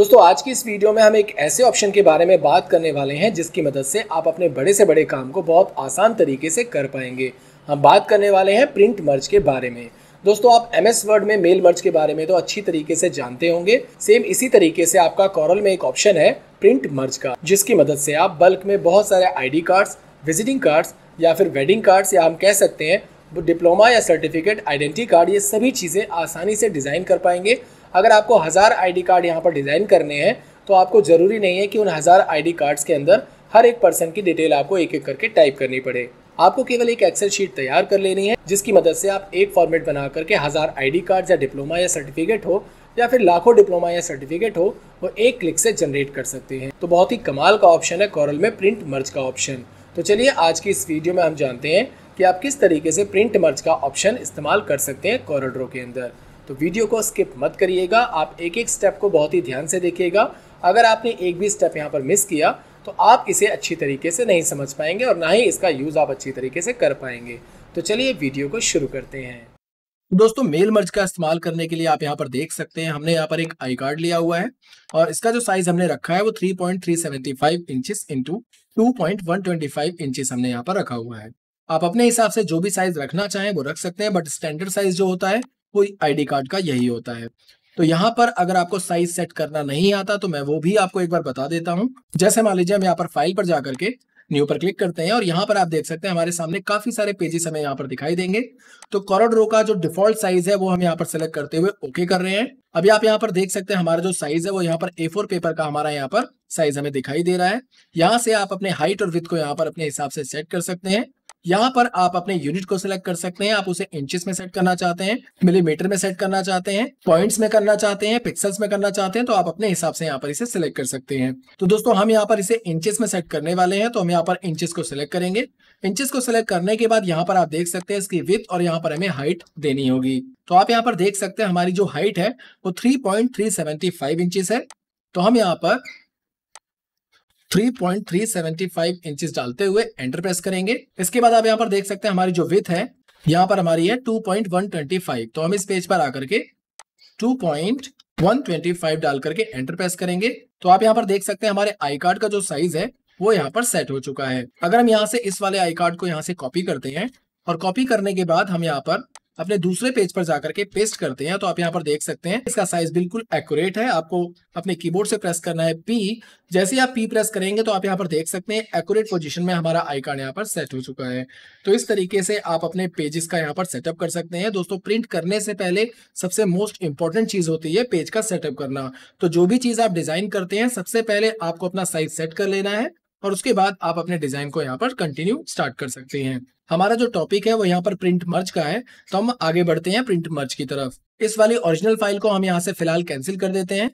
दोस्तों आज की इस वीडियो में हम एक ऐसे ऑप्शन के बारे में बात करने वाले हैं जिसकी मदद से आप अपने बड़े से बड़े काम को बहुत आसान तरीके से कर पाएंगे हम बात करने वाले हैं प्रिंट मर्ज के बारे में दोस्तों आप एम एस वर्ड में मेल मर्ज के बारे में तो अच्छी तरीके से जानते होंगे सेम इसी तरीके से आपका कॉरल में एक ऑप्शन है प्रिंट मर्ज का जिसकी मदद से आप बल्क में बहुत सारे डी कार्ड्स विजिटिंग कार्ड्स या फिर वेडिंग कार्ड्स या हम कह सकते हैं डिप्लोमा या सर्टिफिकेट आइडेंटिटी कार्ड ये सभी चीज़ें आसानी से डिज़ाइन कर पाएंगे अगर आपको हज़ार आईडी कार्ड यहाँ पर डिज़ाइन करने हैं तो आपको ज़रूरी नहीं है कि उन हज़ार आईडी कार्ड्स के अंदर हर एक पर्सन की डिटेल आपको एक एक करके टाइप करनी पड़े आपको केवल एक एक्सेल शीट तैयार कर लेनी है जिसकी मदद से आप एक फॉर्मेट बना करके हज़ार आई कार्ड या डिप्लोमा या सर्टिफिकेट हो या फिर लाखों डिप्लोमा या सर्टिफिकेट हो वो एक क्लिक से जनरेट कर सकते हैं तो बहुत ही कमाल का ऑप्शन है कॉरल में प्रिंट मर्ज का ऑप्शन तो चलिए आज की इस वीडियो में हम जानते हैं कि आप किस तरीके से प्रिंट मर्ज का ऑप्शन इस्तेमाल कर सकते हैं कॉरल ड्रो के अंदर तो वीडियो को स्किप मत करिएगा आप एक एक स्टेप को बहुत ही ध्यान से देखिएगा अगर आपने एक भी स्टेप यहाँ पर मिस किया तो आप इसे अच्छी तरीके से नहीं समझ पाएंगे और ना ही इसका यूज़ आप अच्छी तरीके से कर पाएंगे तो चलिए वीडियो को शुरू करते हैं दोस्तों मेल मर्ज का इस्तेमाल करने के लिए आप यहाँ पर देख सकते हैं हमने यहाँ पर एक आई कार्ड लिया हुआ है और इसका जो साइज हमने रखा है वो 3.375 इंचेस इनटू 2.125 इंचेस हमने यहाँ पर रखा हुआ है आप अपने हिसाब से जो भी साइज रखना चाहें वो रख सकते हैं बट स्टैंडर्ड साइज जो होता है वो आईडी कार्ड का यही होता है तो यहाँ पर अगर आपको साइज सेट करना नहीं आता तो मैं वो भी आपको एक बार बता देता हूँ जैसे मान लीजिए हम यहाँ पर फाइल पर जाकर के न्यू पर क्लिक करते हैं और यहाँ पर आप देख सकते हैं हमारे सामने काफी सारे पेजेस हमें यहाँ पर दिखाई देंगे तो कॉरड रो का जो डिफॉल्ट साइज है वो हम यहाँ पर सेलेक्ट करते हुए ओके कर रहे हैं अभी आप यहाँ पर देख सकते हैं हमारा जो साइज है वो यहाँ पर ए पेपर का हमारा यहाँ पर साइज हमें दिखाई दे रहा है यहाँ से आप अपने हाइट और विथ को यहाँ पर अपने हिसाब से सेट कर सकते हैं यहां पर आप अपने यूनिट को सिलेक्ट कर सकते हैं आप उसे इंचेस में सेट करना चाहते हैं मिलीमीटर में सेट करना चाहते हैं पॉइंट्स में करना चाहते हैं पिक्सल्स में करना चाहते हैं तो आप अपने हिसाब से यहाँ पर इसे सिलेक्ट कर सकते हैं तो दोस्तों हम यहाँ पर इसे इंचेस में सेट करने वाले हैं तो हम यहाँ पर इंचेस को सिलेक्ट करेंगे इंचेस को सिलेक्ट करने के बाद यहाँ पर आप देख सकते हैं इसकी विथ और यहाँ पर हमें हाइट देनी होगी तो आप यहाँ पर देख सकते हैं हमारी जो हाइट है वो थ्री पॉइंट है तो हम यहाँ पर 3.375 इंचेस डालते हुए एंटर प्रेस करेंगे इसके बाद आप यहाँ पर देख सकते हैं हमारी जो विथ है यहाँ पर हमारी है 2.125 तो हम इस पेज पर आकर के 2.125 डाल करके एंटर प्रेस करेंगे तो आप यहाँ पर देख सकते हैं हमारे आई कार्ड का जो साइज है वो यहाँ पर सेट हो चुका है अगर हम यहाँ से इस वाले आई कार्ड को यहाँ से कॉपी करते हैं और कॉपी करने के बाद हम यहाँ पर अपने दूसरे पेज पर जाकर के पेस्ट करते हैं तो आप यहाँ पर देख सकते हैं इसका साइज बिल्कुल एक्यूरेट है आपको अपने कीबोर्ड से प्रेस करना है पी जैसे ही आप पी प्रेस करेंगे तो आप यहाँ पर देख सकते हैं एक्यूरेट पोजीशन में हमारा कार्ड यहाँ पर सेट हो चुका है तो इस तरीके से आप अपने पेजेस का यहाँ पर सेटअप कर सकते हैं दोस्तों प्रिंट करने से पहले सबसे मोस्ट इंपॉर्टेंट चीज होती है पेज का सेटअप करना तो जो भी चीज आप डिजाइन करते हैं सबसे पहले आपको अपना साइज सेट कर लेना है और उसके बाद आप अपने डिजाइन को यहाँ पर कंटिन्यू स्टार्ट कर सकते हैं हमारा जो टॉपिक है वो यहाँ पर प्रिंट मर्ज का है तो हम आगे बढ़ते हैं प्रिंट मर्च की तरफ इस वाली ओरिजिनल फाइल को हम यहाँ से फिलहाल कैंसिल कर देते हैं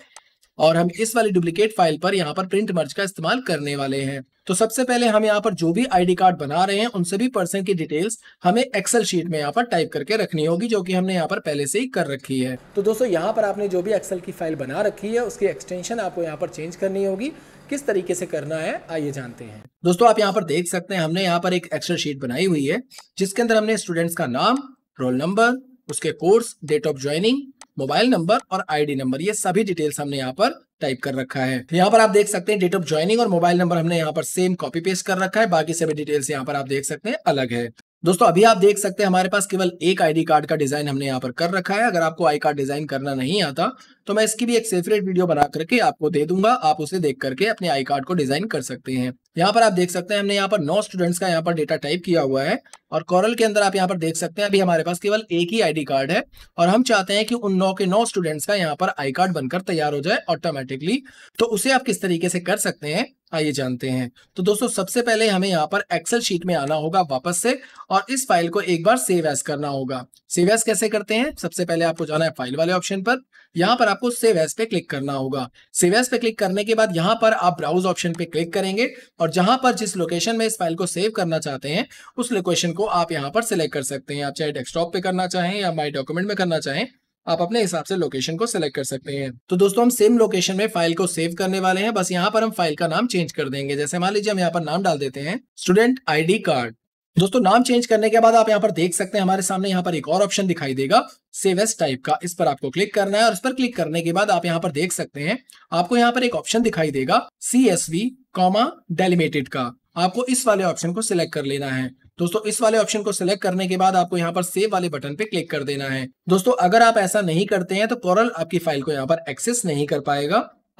और हम इस वाली डुप्लीकेट फाइल पर यहाँ पर प्रिंट मर्ज का इस्तेमाल करने वाले हैं तो सबसे पहले हम यहाँ पर जो भी आईडी कार्ड बना रहे हैं उन सभी पर्सन की डिटेल्स हमें एक्सेल शीट में यहाँ पर टाइप करके रखनी होगी जो कि हमने यहाँ पर पहले से ही कर रखी है तो दोस्तों यहाँ पर आपने जो भी एक्सेल की फाइल बना रखी है उसकी एक्सटेंशन आपको यहाँ पर चेंज करनी होगी किस तरीके से करना है आइए जानते हैं दोस्तों आप यहाँ पर देख सकते हैं हमने यहाँ पर एक एक्सेल शीट बनाई हुई है जिसके अंदर हमने स्टूडेंट्स का नाम रोल नंबर उसके course date of joining mobile number और आईडी नंबर ये सभी डिटेल्स हमने यहाँ पर टाइप कर रखा है तो यहाँ पर आप देख सकते हैं डेट ऑफ ज्वाइनिंग और मोबाइल नंबर हमने यहाँ पर सेम कॉपी पेस्ट कर रखा है बाकी सभी डिटेल्स यहाँ पर आप देख सकते हैं अलग है दोस्तों अभी आप देख सकते हैं हमारे पास केवल एक आईडी कार्ड का डिजाइन हमने यहाँ पर कर रखा है अगर आपको आई कार्ड डिजाइन करना नहीं आता तो मैं इसकी भी एक सेपरेट वीडियो बना करके आपको दे दूंगा आप उसे देख करके अपने आई कार्ड को डिजाइन कर सकते हैं यहाँ पर आप देख सकते हैं हमने यहाँ पर नौ स्टूडेंट्स का यहाँ पर डेटा टाइप किया हुआ है और कॉरल के अंदर आप यहाँ पर देख सकते हैं अभी हमारे पास केवल एक ही आई कार्ड है और हम चाहते हैं कि उन नौ के नौ स्टूडेंट्स का यहाँ पर आई कार्ड बनकर तैयार हो जाए ऑटोमेटिकली तो उसे आप किस तरीके से कर सकते हैं आइए हाँ, जानते हैं तो दोस्तों सबसे पहले हमें यहाँ पर एक्सेल शीट में आना होगा वापस से और इस फाइल को एक बार सेव एस करना होगा सेव एस कैसे करते हैं सबसे पहले आपको जाना है फाइल वाले ऑप्शन पर यहाँ पर आपको सेव एस पे क्लिक करना होगा सेव एस पे क्लिक करने के बाद यहाँ पर आप ब्राउज ऑप्शन पे क्लिक करेंगे और जहां पर जिस लोकेशन में इस फाइल को सेव करना चाहते हैं उस लोकेशन को आप यहाँ पर सिलेक्ट कर सकते हैं आप चाहे डेस्कटॉप पे करना चाहें या माई डॉक्यूमेंट में करना चाहें आप अपने हिसाब से लोकेशन को सिलेक्ट कर सकते हैं तो दोस्तों हम सेम लोकेशन में फाइल को सेव करने वाले हैं बस यहाँ पर हम फाइल का नाम चेंज कर देंगे जैसे मान लीजिए हम यहाँ पर नाम डाल देते हैं स्टूडेंट आई कार्ड दोस्तों नाम चेंज करने के बाद आप यहाँ पर देख सकते हैं हमारे सामने यहाँ पर एक और ऑप्शन दिखाई देगा सेव एस टाइप का इस पर आपको क्लिक करना है और इस पर क्लिक करने के बाद आप यहाँ पर देख सकते हैं आपको यहाँ पर एक ऑप्शन दिखाई देगा C S V comma delimited का आपको इस वाले ऑप्शन को सिलेक्ट कर लेना है दोस्तों इस वाले ऑप्शन को सिलेक्ट करने के बाद आपको यहाँ पर सेव वाले बटन पे क्लिक कर देना है दोस्तों अगर आप ऐसा नहीं करते हैं तो कॉरल आपकी फाइल को यहाँ पर एक्सेस नहीं कर पाएगा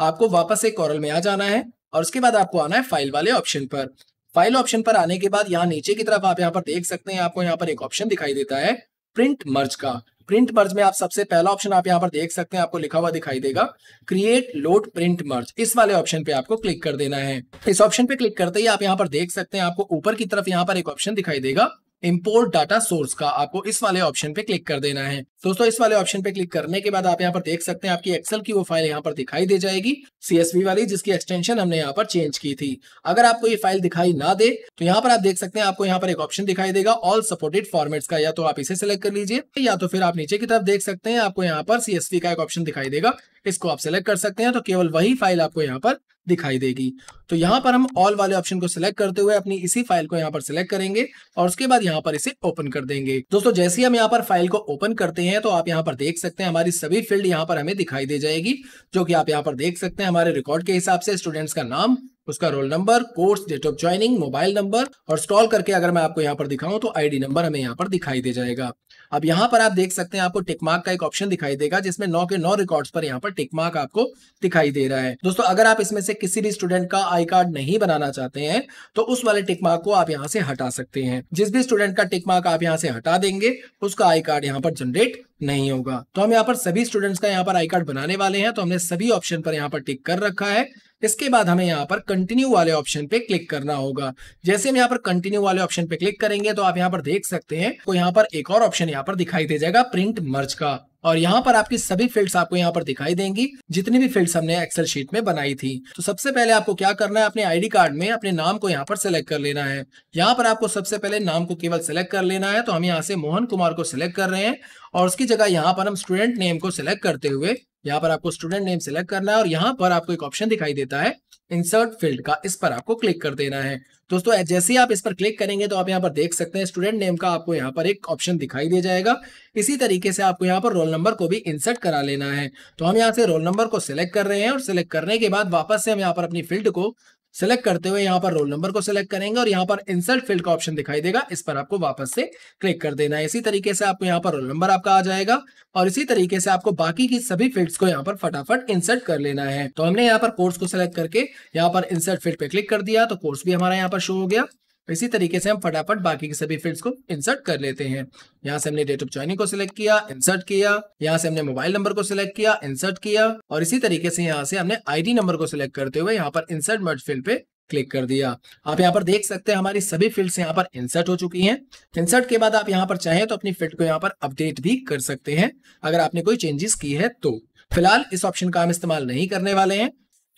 आपको वापस से कॉरल में आ जाना है और उसके बाद आपको आना है फाइल वाले ऑप्शन पर फाइल ऑप्शन पर आने के बाद यहाँ नीचे की तरफ आप यहाँ पर देख सकते हैं आपको यहाँ पर एक ऑप्शन दिखाई देता है प्रिंट मर्ज का प्रिंट मर्ज में आप सबसे पहला ऑप्शन आप यहाँ पर देख सकते हैं आपको लिखा हुआ दिखाई देगा क्रिएट लोड प्रिंट मर्ज इस वाले ऑप्शन पे आपको क्लिक कर देना है इस ऑप्शन पे क्लिक करते ही आप यहाँ पर देख सकते हैं आपको ऊपर की तरफ यहाँ पर एक ऑप्शन दिखाई देगा इम्पोर्ट डाटा सोर्स का आपको इस वाले ऑप्शन पे क्लिक कर देना है दोस्तों इस वाले ऑप्शन पे क्लिक करने के बाद आप यहाँ पर देख सकते हैं आपकी एक्सेल की वो फाइल यहाँ पर दिखाई दे जाएगी सीएसवी वाली जिसकी एक्सटेंशन हमने यहाँ पर चेंज की थी अगर आपको ये फाइल दिखाई ना दे तो यहाँ पर आप देख सकते हैं आपको यहाँ पर एक ऑप्शन दिखाई देगा ऑल सपोर्टेड फॉर्मेट्स का या तो आप इसे सिलेक्ट कर लीजिए या तो फिर आप नीचे की तरफ देख सकते हैं आपको यहाँ पर सीएसवी का एक ऑप्शन दिखाई देगा इसको आप सिलेक्ट कर सकते हैं तो केवल वही फाइल आपको यहाँ पर दिखाई देगी तो यहाँ पर हम ऑल वाले ऑप्शन को सिलेक्ट करते हुए अपनी इसी फाइल को यहाँ पर सिलेक्ट करेंगे और उसके बाद यहाँ पर इसे ओपन कर देंगे दोस्तों जैसे ही हम यहाँ पर फाइल को ओपन करते रही हैं तो आप यहाँ पर देख सकते हैं हमारी सभी फील्ड यहाँ पर हमें दिखाई दे जाएगी जो कि आप यहाँ पर देख सकते हैं हमारे रिकॉर्ड के हिसाब से स्टूडेंट्स का नाम उसका roll number course date of joining mobile number और स्टॉल करके अगर मैं आपको यहाँ पर दिखाऊं तो आईडी नंबर हमें यहाँ पर दिखाई दे जाएगा अब यहाँ पर आप देख सकते हैं आपको टिकमार्क का एक ऑप्शन दिखाई देगा जिसमें नौ के नौ रिकॉर्ड्स पर यहाँ पर टिकमार्क आपको दिखाई दे रहा है दोस्तों अगर आप इसमें से किसी भी स्टूडेंट का आई कार्ड नहीं बनाना चाहते हैं तो उस वाले टिकमार्क को आप यहाँ से हटा सकते हैं जिस भी स्टूडेंट का टिकमार्क आप यहाँ से हटा देंगे उसका आई कार्ड यहाँ पर जनरेट नहीं होगा तो हम यहाँ पर सभी स्टूडेंट्स का यहाँ पर आई कार्ड बनाने वाले हैं तो हमने सभी ऑप्शन पर यहाँ पर टिक कर रखा है इसके बाद हमें यहाँ पर कंटिन्यू वाले ऑप्शन पे क्लिक करना होगा जैसे हम यहाँ पर कंटिन्यू वाले ऑप्शन पे क्लिक करेंगे तो आप यहाँ पर देख सकते हैं तो यहाँ पर एक और ऑप्शन यहाँ पर दिखाई दे जाएगा प्रिंट मर्ज का और यहाँ पर आपकी सभी फील्ड्स आपको यहाँ पर दिखाई देंगी जितनी भी फील्ड्स हमने एक्सेल शीट में बनाई थी तो सबसे पहले आपको क्या करना है अपने आईडी कार्ड में अपने नाम को यहाँ पर सेलेक्ट कर लेना है यहाँ पर आपको सबसे पहले नाम को केवल सेलेक्ट कर लेना है तो हम यहाँ से मोहन कुमार को सिलेक्ट कर रहे हैं और उसकी जगह यहाँ पर हम स्टूडेंट नेम को सिलेक्ट करते हुए यहाँ पर आपको स्टूडेंट नेम सेलेक्ट करना है और यहाँ पर आपको एक ऑप्शन दिखाई देता है इंसर्ट फील्ड का इस पर आपको क्लिक कर देना है दोस्तों जैसे ही आप इस पर क्लिक करेंगे तो आप यहाँ पर देख सकते हैं स्टूडेंट नेम का आपको यहाँ पर एक ऑप्शन दिखाई दे जाएगा इसी तरीके से आपको यहाँ पर रोल नंबर को भी इंसर्ट करा लेना है तो हम यहाँ से रोल नंबर को सिलेक्ट कर रहे हैं और सिलेक्ट करने के बाद वापस से हम यहाँ पर अपनी फील्ड को सेलेक्ट करते हुए यहाँ पर रोल नंबर को सिलेक्ट करेंगे और यहाँ पर इंसर्ट फील्ड का ऑप्शन दिखाई देगा इस पर आपको वापस से क्लिक कर देना है इसी तरीके से आपको यहाँ पर रोल नंबर आपका आ जाएगा और इसी तरीके से आपको बाकी की सभी फील्ड्स को यहाँ पर फटाफट इंसर्ट कर लेना है तो हमने यहाँ पर कोर्स को सिलेक्ट करके यहाँ पर इंसर्ट फील्ड पे क्लिक कर दिया तो कोर्स भी हमारा यहाँ पर शो हो गया तो इसी तरीके से हम फटाफट बाकी के सभी फील्ड्स को इंसर्ट कर लेते हैं यहाँ से हमने डेट ऑफ ज्वाइनिंग को सिलेक्ट किया इंसर्ट किया यहाँ से हमने मोबाइल नंबर को सिलेक्ट किया इंसर्ट किया और इसी तरीके से यहाँ से हमने आई नंबर को सिलेक्ट करते हुए यहाँ पर इंसर्ट मर्ज फील्ड पे क्लिक कर दिया आप यहाँ पर देख सकते हैं हमारी सभी फील्ड्स यहाँ पर इंसर्ट हो चुकी हैं इंसर्ट के बाद आप यहाँ पर चाहें तो अपनी फील्ड को यहाँ पर अपडेट भी कर सकते हैं अगर आपने कोई चेंजेस की है तो फिलहाल इस ऑप्शन का हम इस्तेमाल नहीं करने वाले हैं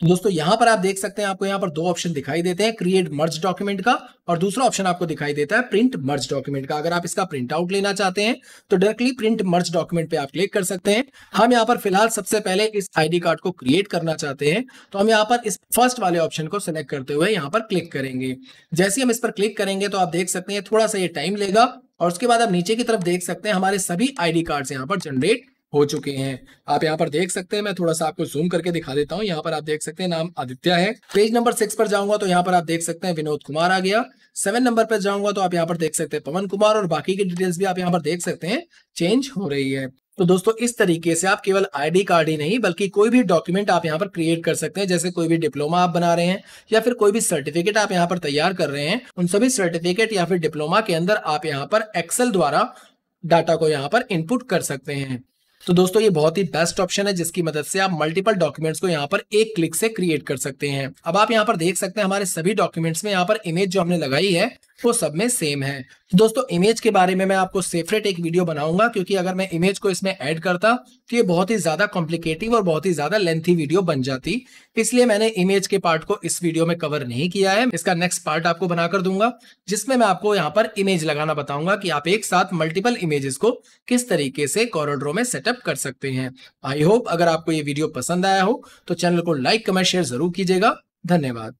दोस्तों यहां पर आप देख सकते हैं आपको यहां पर दो ऑप्शन दिखाई देते हैं क्रिएट मर्ज डॉक्यूमेंट का और दूसरा ऑप्शन आपको दिखाई देता है प्रिंट मर्ज डॉक्यूमेंट का अगर आप इसका प्रिंट आउट लेना चाहते हैं तो डायरेक्टली प्रिंट मर्ज डॉक्यूमेंट पे आप क्लिक कर सकते हैं हम यहाँ पर फिलहाल सबसे पहले इस आईडी कार्ड को क्रिएट करना चाहते हैं तो हम यहाँ पर इस फर्स्ट वाले ऑप्शन को सिलेक्ट करते हुए यहाँ पर क्लिक करेंगे जैसे हम इस पर क्लिक करेंगे तो आप देख सकते हैं थोड़ा सा ये टाइम लेगा और उसके बाद आप नीचे की तरफ देख सकते हैं हमारे सभी आईडी कार्ड्स यहाँ पर जनरेट हो चुके हैं आप यहाँ पर देख सकते हैं मैं थोड़ा सा आपको जूम करके दिखा देता हूँ यहाँ पर आप देख सकते हैं नाम आदित्य है पेज नंबर सिक्स पर जाऊंगा तो यहाँ पर आप देख सकते हैं विनोद कुमार आ गया सेवन नंबर पर जाऊंगा तो आप यहाँ पर देख सकते हैं पवन कुमार और बाकी की डिटेल्स भी आप यहाँ पर देख सकते हैं चेंज हो रही है तो दोस्तों इस तरीके से आप केवल आईडी कार्ड ही नहीं बल्कि कोई भी डॉक्यूमेंट आप यहाँ पर क्रिएट कर सकते हैं जैसे कोई भी डिप्लोमा आप बना रहे हैं या फिर कोई भी सर्टिफिकेट आप यहाँ पर तैयार कर रहे हैं उन सभी सर्टिफिकेट या फिर डिप्लोमा के अंदर आप यहाँ पर एक्सेल द्वारा डाटा को यहाँ पर इनपुट कर सकते हैं तो दोस्तों ये बहुत ही बेस्ट ऑप्शन है जिसकी मदद से आप मल्टीपल डॉक्यूमेंट्स को यहाँ पर एक क्लिक से क्रिएट कर सकते हैं अब आप यहाँ पर देख सकते हैं हमारे सभी डॉक्यूमेंट्स में यहाँ पर इमेज जो हमने लगाई है वो सब में सेम है तो दोस्तों इमेज के बारे में मैं आपको सेपरेट एक वीडियो बनाऊंगा क्योंकि अगर मैं इमेज को इसमें ऐड करता तो ये बहुत ही ज्यादा कॉम्प्लिकेटिव और बहुत ही ज्यादा लेंथी वीडियो बन जाती इसलिए मैंने इमेज के पार्ट को इस वीडियो में कवर नहीं किया है इसका नेक्स्ट पार्ट आपको बनाकर दूंगा जिसमें मैं आपको यहाँ पर इमेज लगाना बताऊंगा कि आप एक साथ मल्टीपल इमेजेस को किस तरीके से कॉरिड्रो में सेटअप सेटअप कर सकते हैं आई होप अगर आपको ये वीडियो पसंद आया हो तो चैनल को लाइक कमेंट शेयर जरूर कीजिएगा धन्यवाद